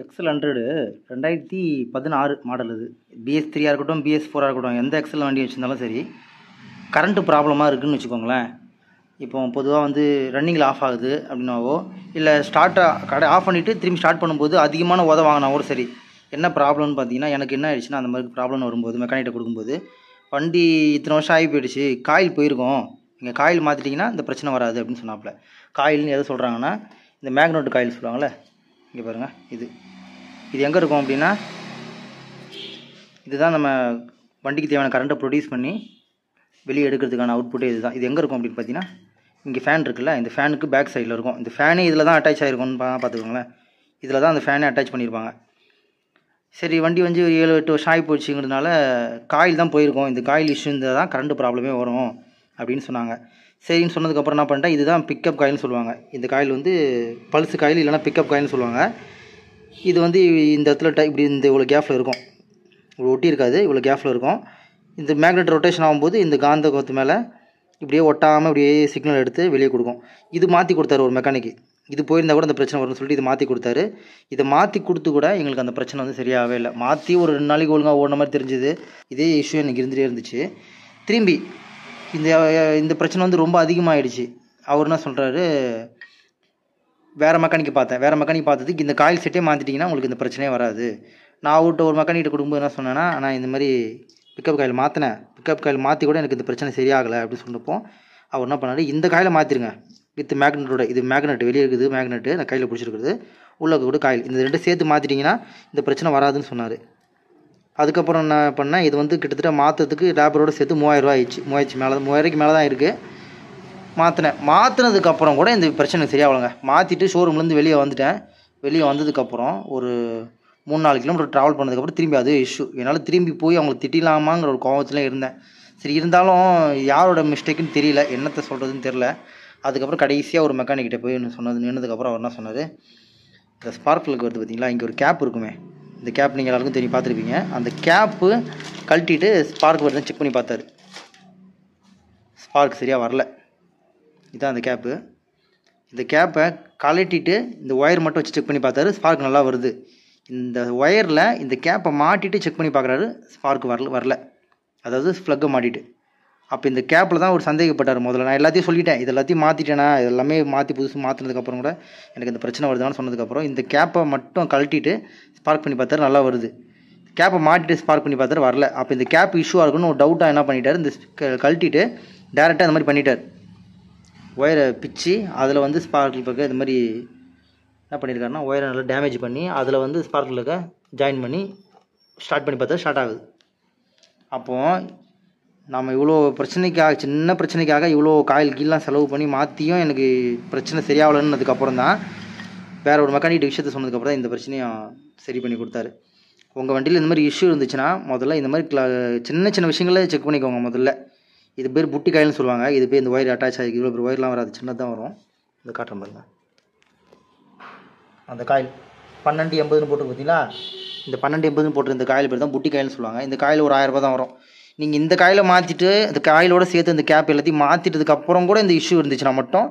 XL hundred ரெண்டாயிரத்தி பதினாறு model இது பிஎஸ் த்ரீயாக இருக்கட்டும் பிஎஸ் ஃபோராக இருக்கட்டும் எந்த எக்ஸல் வண்டி வச்சுருந்தாலும் சரி கரண்ட்டு ப்ராப்ளமாக இருக்குதுன்னு வச்சுக்கோங்களேன் இப்போ பொதுவாக வந்து ரன்னிங்கில் ஆஃப் ஆகுது அப்படின்னாவோ இல்லை ஸ்டார்ட்டாக கடை ஆஃப் பண்ணிவிட்டு திரும்பி ஸ்டார்ட் பண்ணும்போது அதிகமான உத கூட சரி என்ன ப்ராப்ளம்னு பார்த்தீங்கன்னா எனக்கு என்ன ஆயிடுச்சுன்னா அந்த மாதிரி ப்ராப்ளம் வரும்போது மெக்கானிக்கிட்ட கொடுக்கும்போது வண்டி இத்தனை வருஷம் ஆகி போயிடுச்சு காயில் போயிருக்கோம் நீங்கள் காயில் மாற்றிட்டிங்கன்னா இந்த பிரச்சனை வராது அப்படின்னு சொன்னாப்புல காயில்னு எதை சொல்கிறாங்கன்னா இந்த மேக்னோட் காயில் சொல்லுவாங்களே இங்கே பாருங்கள் இது இது எங்கே இருக்கும் அப்படின்னா இதுதான் நம்ம வண்டிக்கு தேவையான கரண்ட்டை ப்ரொடியூஸ் பண்ணி வெளியே எடுக்கிறதுக்கான அவுட்புட்டே இதுதான் இது எங்கே இருக்கும் அப்படின்னு பார்த்தீங்கன்னா இங்கே ஃபேன் இருக்குல்ல இந்த ஃபேனுக்கு பேக் சைடில் இருக்கும் இந்த ஃபேனே இதில் தான் அட்டாச் ஆகிருக்கும்னு பார்த்துக்கோங்களேன் இதில் தான் அந்த ஃபேனே அட்டாச் பண்ணியிருப்பாங்க சரி வண்டி வந்து ஒரு ஏழு எட்டு வருஷம் ஆகி போச்சுங்கிறதுனால காயில் தான் போயிருக்கோம் இந்த காயில் இஷ்யூ இருந்தால் தான் கரண்ட் ப்ராப்ளமே வரும் அப்படின்னு சொன்னாங்க சரின்னு சொன்னதுக்கப்புறம் என்ன பண்ணிட்டேன் இதுதான் பிக்கப் காயில்னு சொல்லுவாங்க இந்த காயில் வந்து பல்ஸு காயில் இல்லைனா பிக்கப் காயில்னு சொல்லுவாங்க இது வந்து இந்த இடத்துல டை இப்படி இந்த இவ்வளோ கேஃபில் இருக்கும் இவ்வளோ ஒட்டி இருக்காது இவ்வளோ கேஃபில் இருக்கும் இந்த மேக்னெட் ரொட்டேஷன் ஆகும்போது இந்த காந்த கோத்து மேலே இப்படியே ஒட்டாமல் இப்படியே சிக்னல் எடுத்து வெளியே கொடுக்கும் இது மாற்றி கொடுத்தாரு ஒரு மெக்கானிக்கு இது போயிருந்தால் கூட அந்த பிரச்சனை வரும்னு சொல்லிட்டு இது மாற்றி கொடுத்தாரு இதை மாற்றி கொடுத்து கூட எங்களுக்கு அந்த பிரச்சனை வந்து சரியாகவே இல்லை மாற்றி ஒரு ரெண்டு நாளைக்கு ஒழுங்காக ஓடின மாதிரி தெரிஞ்சுது இதே இஷ்யூ எனக்கு இருந்துகிட்டே இருந்துச்சு திரும்பி இந்த இந்த பிரச்சனை வந்து ரொம்ப அதிகமாகிடுச்சு அவர் என்ன சொல்கிறாரு வேறு மெக்கானிக் பார்த்தேன் வேறு மெக்கானிக் பார்த்ததுக்கு இந்த காயில் செட்டே மாற்றிட்டிங்கன்னா உங்களுக்கு இந்த பிரச்சனையே வராது நான் அவர்கிட்ட ஒரு மெக்கானிக்கிட்ட கொடுக்கும்போது என்ன சொன்னேன்னா நான் இந்த மாதிரி பிக்கப் காயில் மாற்றினேன் பிக்கப் காயில் மாற்றி கூட எனக்கு இந்த பிரச்சனை சரியாகலை அப்படின்னு சொன்னப்போ அவர் என்ன பண்ணார் இந்த காயில் மாற்றிருங்க வித் மேக்னெட்டோட இது மேக்னெட் வெளியே இருக்குது மேக்னெட்டு அந்த கையில் பிடிச்சிருக்குது உள்ளே கூட காயில் இந்த ரெண்டு சேர்த்து மாற்றிட்டிங்கன்னா இந்த பிரச்சனை வராதுன்னு சொன்னார் அதுக்கப்புறம் என்ன பண்ணேன் இது வந்து கிட்டத்தட்ட மாற்றுறதுக்கு லேபரோடு சேர்த்து மூவாயிரரூவா ஆயிடுச்சு மூவாயிரத்து மேலே மூவாயிரக்கு மேலே தான் இருக்குது மாற்றினேன் மாற்றினதுக்கப்புறம் கூட இந்த பிரச்சனை சரியாகலங்க மாற்றிட்டு ஷோரூம்லேருந்து வெளியே வந்துட்டேன் வெளியே வந்ததுக்கப்புறம் ஒரு மூணு நாலு கிலோமீட்டர் ட்ராவல் பண்ணதுக்கப்புறம் திரும்பி அது இஷ்யூ என்னால் திரும்பி போய் அவங்களுக்கு திட்டிலாமாங்கிற ஒரு கோபத்தில் இருந்தேன் சரி இருந்தாலும் யாரோட மிஸ்டேக்குன்னு தெரியல என்னத்தை சொல்கிறதுன்னு தெரில அதுக்கப்புறம் கடைசியாக ஒரு மெக்கானிக்கிட்ட போய் சொன்னது நின்னதுக்கப்புறம் அவர் என்ன சொன்னார் இந்த ஸ்பார்க்கில் வருது பார்த்தீங்களா இங்கே ஒரு கேப் இருக்குமே இந்த கேப் நீங்கள் எல்லாருக்கும் தெரியும் பார்த்துருப்பீங்க அந்த கேப்பு கழட்டிட்டு ஸ்பார்க் வருதுன்னு செக் பண்ணி பார்த்தாரு ஸ்பார்க் சரியாக வரல இதுதான் அந்த கேப்பு இந்த கேப்பை கழட்டிட்டு இந்த ஒயர் மட்டும் வச்சு செக் பண்ணி பார்த்தாரு ஸ்பார்க் நல்லா வருது இந்த ஒயரில் இந்த கேப்பை மாட்டிட்டு செக் பண்ணி பார்க்குறாரு ஸ்பார்க் வரல வரல அதாவது ஃப்ளக்கை மாட்டிட்டு அப்போ இந்த கேப்பில் தான் ஒரு சந்தேகப்பட்டார் முதல்ல நான் எல்லாத்தையும் சொல்லிட்டேன் இது எல்லாத்தையும் மாற்றிட்டேனா இது எல்லாமே மாற்றி புதுசு மாற்றினதுக்கப்புறம் கூட எனக்கு இந்த பிரச்சனை வருதுன்னு சொன்னதுக்கப்புறம் இந்த கேப்பை மட்டும் கழட்டிட்டு ஸ்பார்க் பண்ணி பார்த்தாரு நல்லா வருது கேப்பை மாட்டிட்டு ஸ்பார்க் பண்ணி பார்த்தாரு வரல அப்போ இந்த கேப் இஷ்யூ இருக்குன்னு ஒரு டவுட்டாக என்ன பண்ணிட்டார் இந்த கழட்டிட்டு டேரெக்டாக அந்த மாதிரி பண்ணிட்டார் ஒயரை பிச்சு அதில் வந்து ஸ்பார்க்கில் இருக்க இது மாதிரி என்ன பண்ணியிருக்காருன்னா ஒயரை நல்லா டேமேஜ் பண்ணி அதில் வந்து ஸ்பார்க்கில் இருக்க ஜாயின் பண்ணி ஸ்டார்ட் பண்ணி பார்த்தா ஸ்டார்ட் ஆகுது அப்போது நம்ம இவ்வளோ பிரச்சனைக்காக சின்ன பிரச்சனைக்காக இவ்வளோ காயில் கீழெலாம் செலவு பண்ணி மாற்றியும் எனக்கு பிரச்சனை சரியாகலன்னதுக்கப்புறம் தான் வேற ஒரு மெக்கானிக் விஷயத்த சொன்னதுக்கப்புறம் இந்த பிரச்சனையும் சரி பண்ணி கொடுத்தாரு உங்கள் வண்டியில் இந்த மாதிரி இஷ்யூ இருந்துச்சுன்னா முதல்ல இந்த மாதிரி சின்ன சின்ன விஷயங்களே செக் பண்ணிக்கோங்க முதல்ல இது பேர் புட்டி காயில்னு சொல்லுவாங்க இது பேர் இந்த ஒயர் அட்டாச் ஆகி இவ்வளோ பெரிய ஒயர்லாம் வராது சின்னதாக வரும் இந்த காட்டுற பாருங்க அந்த காயில் பன்னெண்டு எண்பதுன்னு போட்டு பார்த்தீங்களா இந்த பன்னெண்டு எண்பதுன்னு போட்டு இந்த காயில் பேர் தான் புட்டி காயில்னு சொல்லுவாங்க இந்த காயில் ஒரு ஆயிரரூபா தான் வரும் நீங்கள் இந்த காயில் மாற்றிட்டு இந்த காயிலோடு சேர்த்து அந்த கேப் எல்லாத்தையும் மாற்றிட்டதுக்கப்புறம் கூட இந்த இஷ்யூ இருந்துச்சுன்னா மட்டும்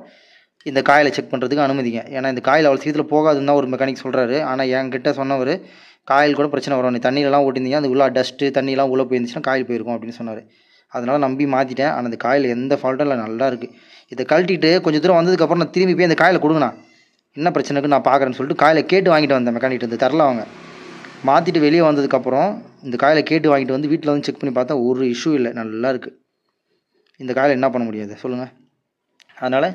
இந்த காயிலை செக் பண்ணுறதுக்கு அனுமதிங்க ஏன்னா இந்த காயில் அவ்வளோ சீக்கிரத்தில் போகாதுன்னு தான் ஒரு மெக்கானிக் சொல்கிறாரு ஆனால் என்கிட்ட சொன்னவர் காயில் கூட பிரச்சனை வரும் நீ தண்ணியிலலாம் ஓட்டிருந்தீங்க அந்த உள்ள டஸ்ட்டு தண்ணியெலாம் உள்ளே போயிருந்துச்சுன்னா காயில் போயிருக்கும் அப்படின்னு சொன்னார் அதனால் நம்பி மாற்றிட்டேன் ஆனால் அந்த காயில் எந்த ஃபால்ட்டும் இல்லை நல்லா இருக்குது இதை கழட்டிட்டு கொஞ்சம் தூரம் வந்ததுக்கப்புறம் நான் திரும்பி போய் அந்த காயில் கொடுங்கண்ணா என்ன பிரச்சனைக்கு நான் பார்க்குறேன்னு சொல்லிட்டு காயில் கேட்டு வாங்கிட்டு வந்தேன் மெக்கானிக்கிட்ட இருந்து தரல அவங்க மாற்றிட்டு வெளியே வந்ததுக்கப்புறம் இந்த காயில் கேட்டு வாங்கிட்டு வந்து வீட்டில் வந்து செக் பண்ணி பார்த்தா ஒரு இஷ்யூ இல்லை நல்லா இருக்குது இந்த காயில் என்ன பண்ண முடியாது சொல்லுங்கள் அதனால்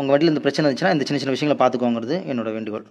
உங்கள் வண்டியில் இந்த பிரச்சனை இருந்துச்சுன்னா இந்த சின்ன சின்ன விஷயங்களை பார்த்துக்கோங்கிறது என்னோடய வேண்டுகோள்